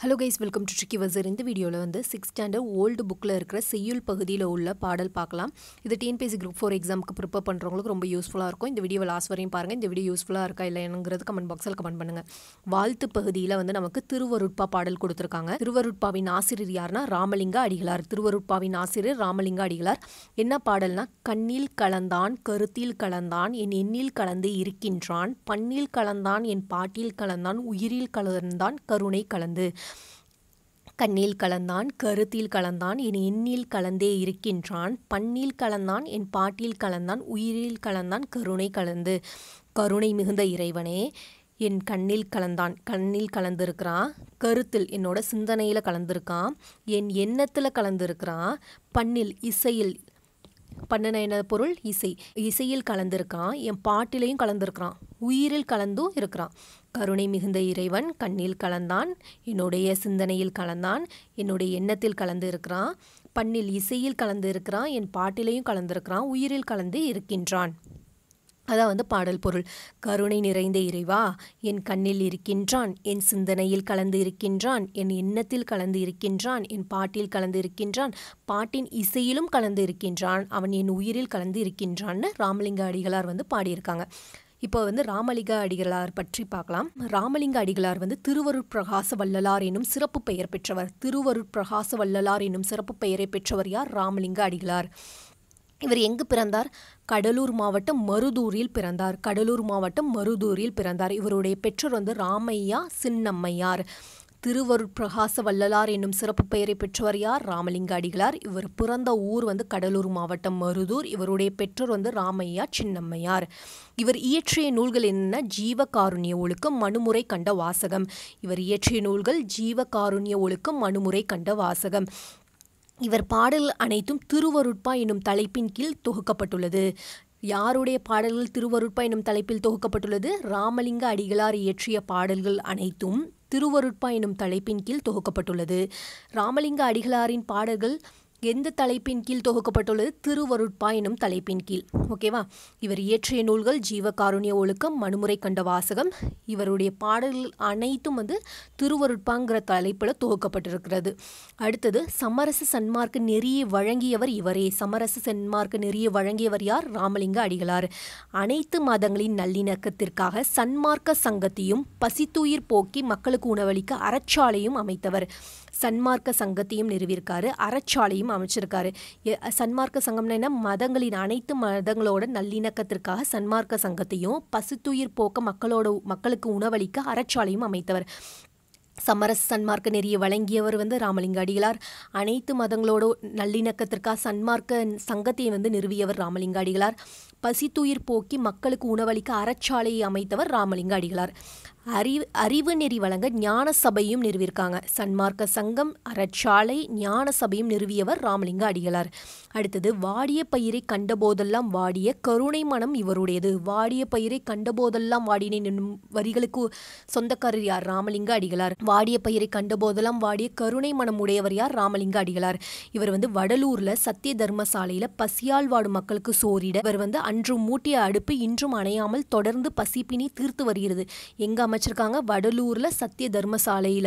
hello guys welcome to tricky வசர் இந்த வீடியோவில் வந்து சிக்ஸ் ஸ்டாண்டர்ட் ஓல்டு புக்கில் இருக்கிற செய்யுள் பகுதியில் உள்ள பாடல் பார்க்கலாம் இது டிஎன்பிசி குரூப் ஃபோர் எக்ஸாமுக்கு ப்ரிப்பேர் பண்ணுறவங்களுக்கு ரொம்ப யூஸ்ஃபுல்லாக இருக்கும் இந்த வீடியோ லாஸ்ட் வரையும் பாருங்கள் இந்த வீடியோ யூஸ்ஃபுல்லாக இருக்கா இல்லைங்கிறது கமெண்ட் பாக்ஸில் கமெண்ட் பண்ணுங்கள் வாழ்த்து பகுதியில் வந்து நமக்கு திருவருட்பா பாடல் கொடுத்துருக்காங்க திருவருட்பாவின் ஆசிரியர் யார்னா ராமலிங்க அடிகளார் திருவருட்பாவின் ஆசிரியர் ராமலிங்க அடிகளார் என்ன பாடல்னா கண்ணில் கலந்தான் கருத்தில் கலந்தான் என் எண்ணில் கலந்து இருக்கின்றான் பண்ணில் கலந்தான் என் பாட்டில் கலந்தான் உயிரில் கலந்தான் கருணை கலந்து கண்ணில் கலந்தான் கருத்தில் கலந்தான் என் எண்ணில் கலந்தே இருக்கின்றான் பண்ணில் கலந்தான் என் பாட்டில் கலந்தான் உயிரில் கலந்தான் கருணை கலந்து கருணை மிகுந்த இறைவனே என் கண்ணில் கலந்தான் கண்ணில் கலந்துருக்கிறான் கருத்தில் என்னோட சிந்தனையில் கலந்துருக்கான் என் எண்ணத்தில் கலந்துருக்கிறான் பண்ணில் இசையில் பண்ணின என்ன பொருள் இசை இசையில் கலந்திருக்கான் என் பாட்டிலையும் கலந்திருக்கிறான் உயிரில் கலந்தும் இருக்கிறான் கருணை மிகுந்த இறைவன் கண்ணில் கலந்தான் என்னுடைய சிந்தனையில் கலந்தான் என்னுடைய எண்ணத்தில் கலந்து இருக்கிறான் பண்ணில் இசையில் கலந்து இருக்கிறான் என் பாட்டிலையும் கலந்திருக்கிறான் உயிரில் கலந்து இருக்கின்றான் அதான் வந்து பாடல் பொருள் கருணை நிறைந்த இறைவா என் கண்ணில் இருக்கின்றான் என் சிந்தனையில் கலந்து இருக்கின்றான் என் எண்ணத்தில் கலந்து இருக்கின்றான் என் பாட்டில் கலந்து இருக்கின்றான் பாட்டின் இசையிலும் கலந்து இருக்கின்றான் அவன் என் உயிரில் கலந்து இருக்கின்றான்னு ராமலிங்க அடிகளார் வந்து பாடியிருக்காங்க இப்போ வந்து ராமலிங்க அடிகளார் பற்றி பார்க்கலாம் ராமலிங்க அடிகளார் வந்து திருவருட் பிரகாச வள்ளலார் எனும் சிறப்பு பெயர் பெற்றவர் திருவருட் பிரகாச வள்ளலார் எனும் சிறப்பு பெயரை பெற்றவர் யார் ராமலிங்க அடிகளார் இவர் எங்கு பிறந்தார் கடலூர் மாவட்டம் மருதூரில் பிறந்தார் கடலூர் மாவட்டம் மருதூரில் பிறந்தார் இவருடைய பெற்றோர் வந்து ராமையா சின்னம்மையார் திருவருட் பிரகாச வள்ளலார் என்னும் சிறப்பு பெயரை பெற்றவர் யார் ராமலிங்க அடிகளார் இவர் பிறந்த ஊர் வந்து கடலூர் மாவட்டம் மருதூர் இவருடைய பெற்றோர் வந்து ராமையா சின்னம்மையார் இவர் இயற்றிய நூல்கள் என்னென்ன ஜீவகாருண்ய ஒழுக்கம் மனுமுறை கண்ட வாசகம் இவர் இயற்றிய நூல்கள் ஜீவகாருண்ய ஒழுக்கம் மனுமுறை கண்ட வாசகம் இவர் பாடல் அனைத்தும் திருவருட்பா என்னும் தலைப்பின் கீழ் தொகுக்கப்பட்டுள்ளது யாருடைய பாடல்கள் திருவருட்பா என்னும் தலைப்பில் தொகுக்கப்பட்டுள்ளது ராமலிங்க அடிகளார் இயற்றிய பாடல்கள் அனைத்தும் திருவருட்பா என்னும் தலைப்பின் கீழ் தொகுக்கப்பட்டுள்ளது ராமலிங்க அடிகளாரின் பாடல்கள் எந்த தலைப்பின் கீழ் தொகுக்கப்பட்டுள்ளது திருவருட்பா எனும் தலைப்பின் கீழ் ஓகேவா இவர் இயற்றிய நூல்கள் ஜீவகாருண்ய ஒழுக்கம் மனுமுறை கண்ட வாசகம் இவருடைய பாடல்கள் அனைத்தும் வந்து திருவருட்பாங்கிற தலைப்பில் தொகுக்கப்பட்டிருக்கிறது அடுத்தது சமரச சன்மார்க்க நெறியை வழங்கியவர் இவரே சமரச சன்மார்க்க நெறியை வழங்கியவர் யார் ராமலிங்க அடிகளார் அனைத்து மதங்களின் நல்லிணக்கத்திற்காக சன்மார்க்க சங்கத்தையும் பசித்துயிர் போக்கி மக்களுக்கு உணவளிக்க அறச்சாலையும் அமைத்தவர் சன்மார்க்க சங்கத்தையும் நிறுவியிருக்காரு அறச்சாலையும் சங்கத்தையும் அமைச்சிருக்காரு சன்மார்க்க சங்கம்னா என்ன மதங்களின் அனைத்து மதங்களோட நல்லிணக்கத்திற்காக சன்மார்க்க சங்கத்தையும் பசுத்துயிர் போக்க மக்களோட மக்களுக்கு உணவளிக்க அறச்சாலையும் அமைத்தவர் சமரச சன்மார்க்க நெறியை வழங்கியவர் வந்து ராமலிங்க அடிகளார் அனைத்து மதங்களோட நல்லிணக்கத்திற்காக சன்மார்க்க சங்கத்தை வந்து நிறுவியவர் ராமலிங்க அடிகளார் பசித்துயிர் போக்கி மக்களுக்கு உணவளிக்க அறச்சாலையை அமைத்தவர் ராமலிங்க அடிகளார் அறிவு அறிவு நெறி வழங்க ஞான சபையும் நிறுவியிருக்காங்க சன்மார்க்க சங்கம் அறச்சாலை ஞான சபையும் நிறுவியவர் ராமலிங்க அடிகளார் அடுத்தது வாடிய பயிரை கண்டபோதெல்லாம் வாடிய கருணை மனம் இவருடையது வாடிய பயிரை கண்டபோதெல்லாம் வாடினேன் என்னும் வரிகளுக்கு சொந்தக்காரர் யார் ராமலிங்க அடிகளார் வாடிய பயிரை கண்டபோதெல்லாம் வாடிய கருணை மனம் உடையவர் யார் ராமலிங்க அடிகளார் இவர் வந்து வடலூரில் சத்திய தர்மசாலையில் சாலையில் பசியால் வாடும் மக்களுக்கு சோரிட இவர் வந்து அன்றும் மூட்டிய அடுப்பு இன்றும் அணையாமல் தொடர்ந்து பசிப்பினி தீர்த்து வருகிறது எங்க அமைச்சிருக்காங்க வடலூரில் சத்திய தர்மசாலையில்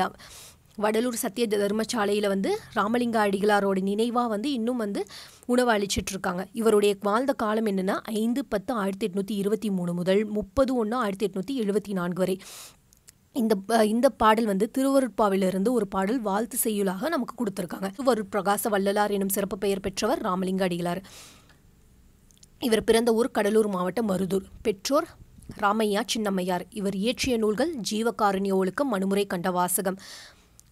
வடலூர் சத்திய தர்மசாலையில் வந்து ராமலிங்க அடிகளாரோட நினைவாக வந்து இன்னும் வந்து உணவு அளிச்சிட்ருக்காங்க இவருடைய வாழ்ந்த காலம் என்னென்னா ஐந்து பத்து ஆயிரத்தி எட்நூற்றி இருபத்தி மூணு முதல் முப்பது ஒன்று ஆயிரத்தி எட்நூற்றி எழுபத்தி நான்கு வரை இந்த இந்த பாடல் வந்து திருவருட்பாவிலிருந்து ஒரு பாடல் வாழ்த்து செய்யுளாக நமக்கு கொடுத்துருக்காங்க திருவருட் பிரகாச வள்ளலார் எனும் சிறப்பு பெயர் பெற்றவர் ராமலிங்க அடிகளார் இவர் பிறந்த ஊர் கடலூர் மாவட்டம் மருதூர் பெற்றோர் ராமையா சின்னம்மையார் இவர் இயற்றிய நூல்கள் ஜீவகாருண்ய ஒழுக்கம் மனுமுறை கண்ட வாசகம்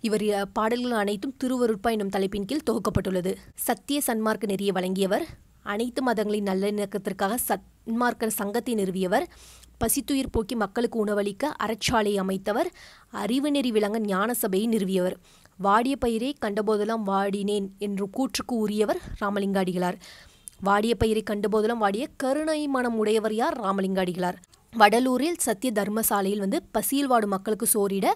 இவர் பாடல்கள் அனைத்தும் திருவருட்பா எனும் தலைப்பின் கீழ் தொகுக்கப்பட்டுள்ளது சத்திய சன்மார்க்க நெறியை வழங்கியவர் அனைத்து மதங்களின் நல்லிணக்கத்திற்காக சன்மார்க்க சங்கத்தை நிறுவியவர் பசித்துயிர் போக்கி மக்களுக்கு உணவளிக்க அறச்சாலை அமைத்தவர் அறிவு நெறி விளங்க ஞான சபையை நிறுவியவர் வாடிய பயிரை கண்டபோதெல்லாம் வாடினேன் என்று கூற்றுக்கு உரியவர் ராமலிங்காடிகளார் வாடிய பயிரை கண்டபோதெல்லாம் வாடிய கருணை மனம் உடையவர் யார் ராமலிங்காடிகளார் வடலூரில் சத்திய தர்மசாலையில் வந்து பசியில் வாடும் மக்களுக்கு சோறிட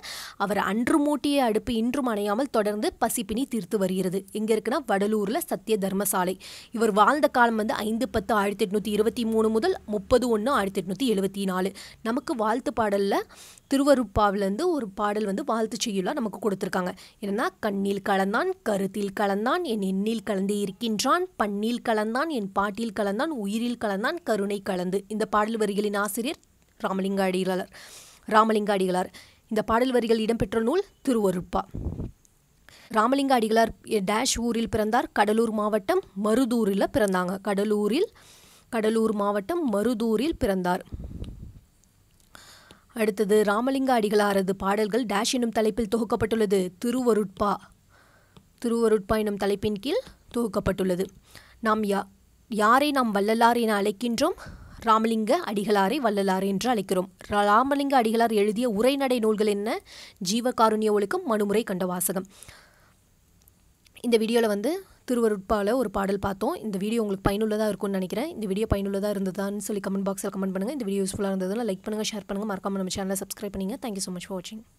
அவர் அன்று மூட்டிய அடுப்பு இன்றும் அணையாமல் தொடர்ந்து பசிப்பினி தீர்த்து வருகிறது எங்கே இருக்குன்னா வடலூரில் சத்திய தர்மசாலை இவர் வாழ்ந்த காலம் வந்து ஐந்து பத்து ஆயிரத்தி எட்நூற்றி இருபத்தி மூணு முதல் முப்பது ஒன்று ஆயிரத்தி எட்நூற்றி எழுபத்தி நாலு நமக்கு வாழ்த்து பாடலில் திருவருப்பாவிலேருந்து ஒரு பாடல் வந்து வாழ்த்து செய்யுலாம் நமக்கு கொடுத்துருக்காங்க என்னென்னா கண்ணில் கலந்தான் கருத்தில் கலந்தான் என் எண்ணில் கலந்து இருக்கின்றான் பண்ணில் கலந்தான் என் பாட்டில் கலந்தான் உயிரில் கலந்தான் கருணை கலந்து இந்த பாடல் வரிகளின் ஆசிரியர் ராமலிங்க அடிகளார் ராமலிங்க அடிகளார் இந்த பாடல் வரிகள் இடம்பெற்ற நூல் திருவருட்பா ராமலிங்க அடிகளார் டேஷ் ஊரில் பிறந்தார் கடலூர் மாவட்டம் மருதூரில் பிறந்தாங்க கடலூரில் கடலூர் மாவட்டம் மருதூரில் பிறந்தார் அடுத்தது ராமலிங்க அடிகளாரது பாடல்கள் டேஷ் என்னும் தலைப்பில் தொகுக்கப்பட்டுள்ளது திருவருட்பா திருவருட்பா என்னும் தலைப்பின் கீழ் தொகுக்கப்பட்டுள்ளது நாம் யா யாரை நாம் வள்ளலார் என அழைக்கின்றோம் ராமலிங்க அடிகளாரை வள்ளலாறு என்று அழைக்கிறோம் ராமலிங்க அடிகளார் எழுதிய உரைநடை நூல்கள் என்ன ஜீவகாருண்ய ஒழுக்கம் மனுமுறை கண்ட வாசகம் இந்த வீடியோவில் வந்து திருவருட்பாவில் ஒரு பாடல் பார்த்தோம் இந்த வீடியோ உங்களுக்கு பயனுள்ளதாக இருக்கும்னு நினைக்கிறேன் இந்த வீடியோ பயனுள்ளதாக இருந்ததான்னு சொல்லி கமெண்ட் பாக்ஸில் கமெண்ட் பண்ணுங்கள் இந்த வீடியோ யூஸ்ஃபுல்லாக இருந்ததுன்னா லைக் பண்ணுங்கள் ஷேர் பண்ணுங்கள் மறக்காமல் நம்ம சேனலை சப்ஸ்கிரைப் பண்ணுங்கள் தேங்க்யூ ஸோ மச் ஃபார் வாட்சிங்